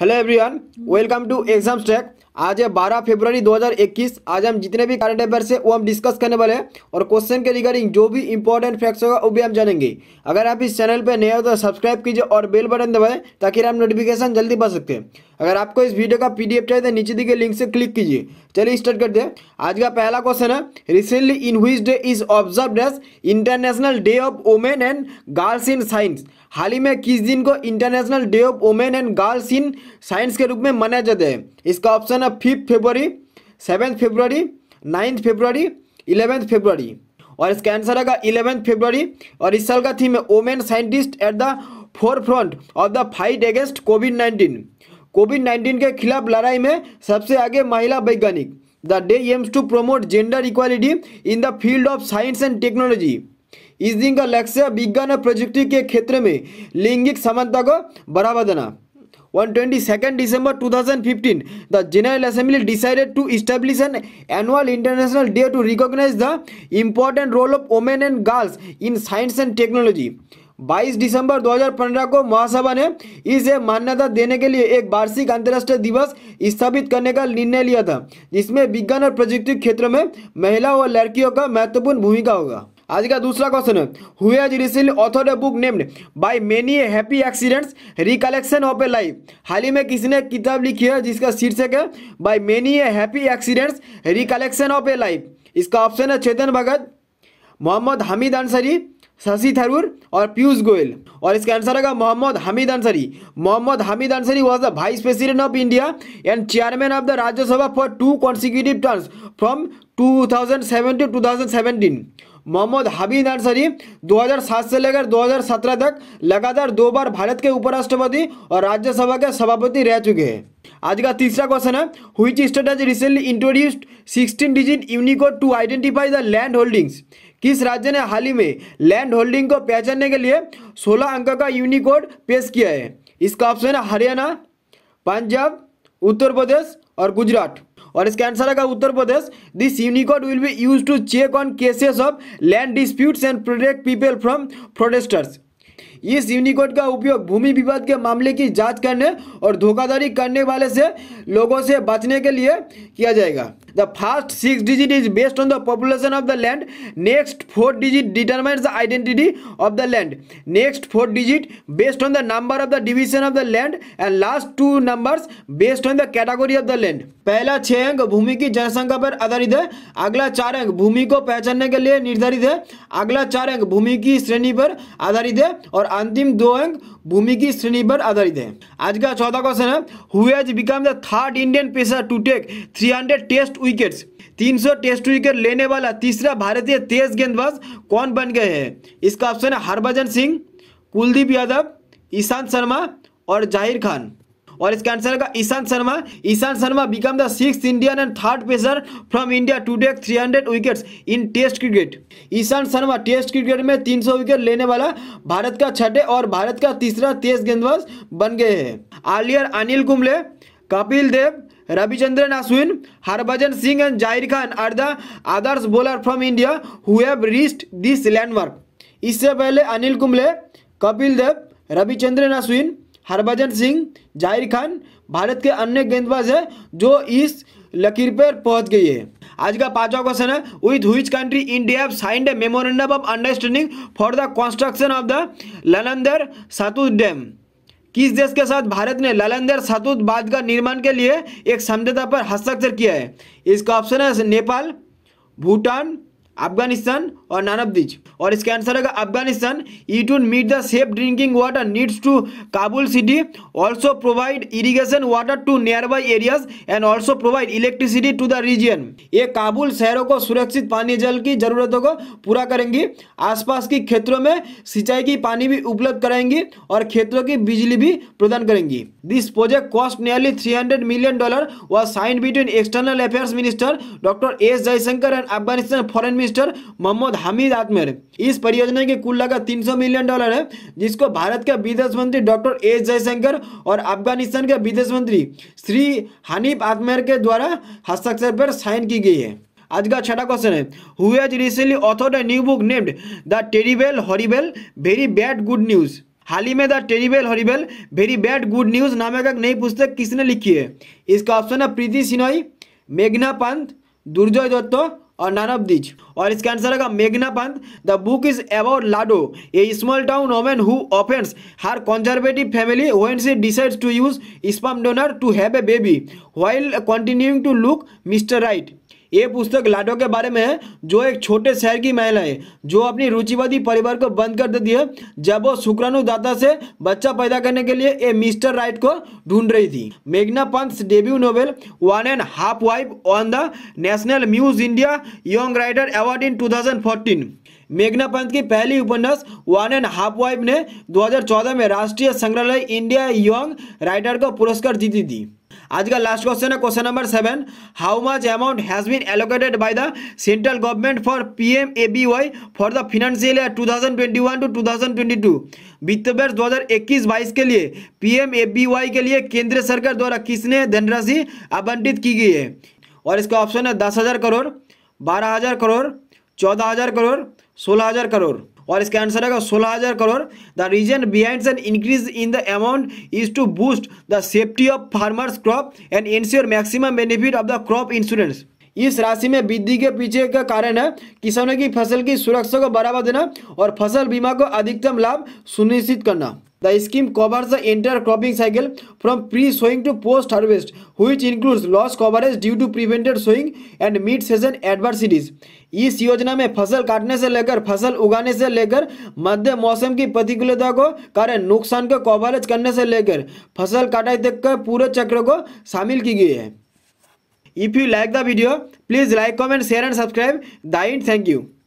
Hello everyone welcome to exam stack आज है 12 फरवरी 2021 आज हम जितने भी करंट अफेयर से वो हम डिस्कस करने वाले हैं और क्वेश्चन के रिगार्डिंग जो भी इंपॉर्टेंट फैक्ट्स होगा वो भी हम जानेंगे अगर आप इस चैनल पर नए हो तो सब्सक्राइब कीजिए और बेल बटन दबाएं ताकि आप नोटिफिकेशन जल्दी पा सकते हैं अगर आपको इस वीडियो का पीडीएफ चाहिए तो नीचे दी गई लिंक से क्लिक कीजिए चलिए स्टार्ट करते हैं आज का पहला क्वेश्चन है recently in which day is observe as international day of women and girls in science हाल ही में किस दिन को international day of women and girls in science के रूप में मनाया जाता है इसका ऑप्शन है fifth February seventh February ninth February eleventh February और इसका आंसर आएगा इलेवेंथ फेबररी और इस साल का थीम है women scientist at the forefront of the fight against covid nineteen covid nineteen के खिलाफ लड़ाई में सबसे आगे महिला वैज्ञानिक the day aims to promote gender equality in the field of science and technology इस दिन का लक्ष्य विज्ञान और प्रौद्योगिकी के क्षेत्र में लैंगिक समानता को बढ़ावा देना one twenty second December two thousand fifteen the general assembly decided to establish an annual international day to recognise the important role of women and girls in science and technology 22 दिसंबर 2015 को महासभा ने इसे मान्यता देने के लिए एक वार्षिक अंतर्राष्ट्रीय दिवस स्थापित करने का निर्णय लिया था जिसमें विज्ञान और प्रौद्योगिकी क्षेत्र में महिला और लड़कियों का महत्वपूर्ण भूमिका होगा आज का दूसरा क्वेश्चन है who has recently author a book named by many happy accidents recollection of a life हाल ही में किसने किताब लिखी है जिसका शीर्षक है by many a happy accidents recollection of a life इसका ऑप्शन है चेतन भगत मोहम्मद हमीद अंसरी शशि थरूर और पीयूष गोयल और इसका आंसर होगा Mohammad Hamid Ansari Mohammad Hamid Ansari was the vice president of India and chairman of the Rajya Sabha for two consecutive terms from 2007 to 2017 Mohammad Hamid Ansari 2007 से लेकर 2017 तक लगातार दो बार भारत के उपराष्ट्रपति और राज्यसभा के सभापति रह चुके हैं आज का तीसरा क्वेश्चन है which state has recently introduced 16 digit unicode to identify the land holdings किस राज्य ने हाल ही में लैंड होल्डिंग को पहचानने के लिए 16 अंक का यूनिकोड पेश किया है इसका ऑप्शन है हरियाणा पंजाब उत्तर प्रदेश और गुजरात और इसका आंसर है Uttar Pradesh this unicode will be use to check on cases of land disputes and protect people from protesters इस यूनिकोड का उपयोग भूमि विवाद के मामले की जांच करने और धोखाधड़ी करने वाले से लोगों से बचने के लिए किया जाएगा The first six digit is based on the population of the land. Next four digit determines the identity of the land. Next four digit based on the number of the division of the land and last two numbers based on the category of the land. पहला छह अंक भूमि की जनसंख्या पर आधारित है अगला चार अंक भूमि को पहचानने के लिए निर्धारित है अगला चार अंक भूमि की श्रेणी पर आधारित है और अंतिम दो अंक भूमि की श्रेणी पर आधारित है आज का चौथा क्वेश्चन है who has become the third Indian pacer to take 300 test wickets 300 test wicket लेने वाला तीसरा भारतीय तेज गेंदबाज कौन बन गए हैं इसका ऑप्शन है हरभजन सिंह कुलदीप यादव ईशांत शर्मा और जाहिर खान और इसका आंसर होगा Ishant Sharma Ishant Sharma become the six Indian and third pacer from India to three hundred wicket in test cricket Ishant Sharma test cricket में 300 विकेट लेने वाला भारत का छठे और भारत का तीसरा तेज गेंदबाज बन गए हैं earlier Anil Kumble Kapil Dev Ravichandran Ashwin Harbhajan Singh and Zaheer Khan are the others bowler from India who have reached this landmark इससे पहले अनिल कुंबले कपिल देव रविचंद्रन अश्विन हरभजन सिंह जाहिर खान भारत के अन्य गेंदबाज हैं जो इस लकीर पर पहुंच गई है आज का पांचवा क्वेश्चन है with which country India signed a memorandum of understanding for the construction of the लनंदर सातु डैम किस देश के साथ भारत ने ललंदर सतुत बाद का निर्माण के लिए एक समझौता पर हस्ताक्षर किया है इसका ऑप्शन है नेपाल भूटान अफगानिस्तान और नानब बीच और इसका आंसर होगा अफगानिस्तान ई to meet the safe drinking water needs to Kabul city also provide irrigation water to nearby areas and also provide electricity to the region ये काबुल शहरों को सुरक्षित पानी जल की जरूरतों को पूरा करेंगी आसपास के क्षेत्रों में सिंचाई की पानी भी उपलब्ध कराएंगी और क्षेत्रों की बिजली भी प्रदान करेंगी this project cost nearly three hundred million dollar was sign between external affairs minister doctor S Jaishankar and Afghanistan foreign minister minister Mohammad Hamid Atmar इस परियोजना की कुल लागत 300 मिलियन डॉलर है जिसको भारत के विदेश मंत्री डॉक्टर एस जयशंकर और अफगानिस्तान के विदेश मंत्री श्री हनीफ आत्मेर के द्वारा हस्ताक्षर पर साइन की गई है आज का छठा क्वेश्चन है who has recently authored a new book named the terrible horrible very bad good news हाल ही में the terrible horrible very bad good news नामक एक नई पुस्तक किसने लिखी है इसका ऑप्शन है प्रीति सिनोई मेघना पंत दुर्जय दत्त और नन ऑफ दिज और इसका आंसर होगा मेघना Pant the book is about Lado a small town women who offends her conservative family when she decides to use sperm donor to have a baby while continuing to look mister right ये पुस्तक लाडो के बारे में है जो एक छोटे शहर की महिला है जो अपनी रुचिवादी परिवार को बंद कर देती है जब वो शुक्राणुदाता से बच्चा पैदा करने के लिए ए मिस्टर राइट को ढूंढ रही थी मेघना Pant debut novel one and half wife on the national muse India young writer award in two मेघना पंत की पहली उपन्यास वन एंड हाफ वाइफ ने 2014 में राष्ट्रीय संग्रहालय इंडिया यंग राइटर को पुरस्कार जीती थी आज का लास्ट क्वेश्चन है question number seven how much amount has been allocated by the central government for Y for the financial year 2021 to 2022 वित्त वर्ष इक्कीस बाईस के लिए वाई के लिए केंद्र सरकार द्वारा किसने धनराशि आवंटित की गई है और इसका ऑप्शन है दस हज़ार करोड़ बारह हज़ार करोड़ चौदह हज़ार करोड़ सोलह हजार करोड़ और इसका आंसर आएगा सोलह हजार crore the reason behind an increase in the amount is to boost the safety of farmers crop and ensure maximum benefit of the crop insurance इस राशि में वृद्धि के पीछे का कारण है किसानों की फसल की सुरक्षा को बढ़ावा देना और फसल बीमा को अधिकतम लाभ सुनिश्चित करना the scheme covers the entire cropping cycle from pre sowing to post harvest which includes loss coverage due to prevented sowing and mid season adversities इस योजना में फसल काटने से लेकर फसल उगाने से लेकर मध्य मौसम की प्रतिकूलता को कारण नुकसान को कवरेज करने से लेकर फसल काटाई तक के पूरे चक्र को शामिल की गई है if you like the video please like comment share and subscribe दाइंड थैंक यू